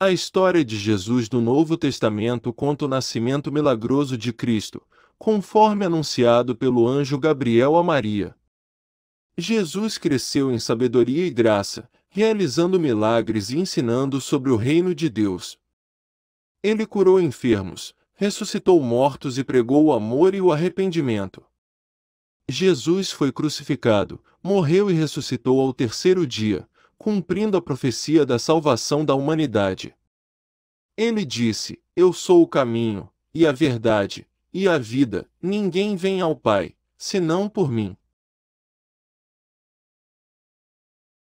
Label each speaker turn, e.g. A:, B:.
A: A história de Jesus no Novo Testamento conta o nascimento milagroso de Cristo, conforme anunciado pelo anjo Gabriel a Maria. Jesus cresceu em sabedoria e graça, realizando milagres e ensinando sobre o reino de Deus. Ele curou enfermos, ressuscitou mortos e pregou o amor e o arrependimento. Jesus foi crucificado, morreu e ressuscitou ao terceiro dia, cumprindo a profecia da salvação da humanidade. Ele disse: Eu sou o caminho, e a verdade, e a vida, ninguém vem ao Pai, senão por mim.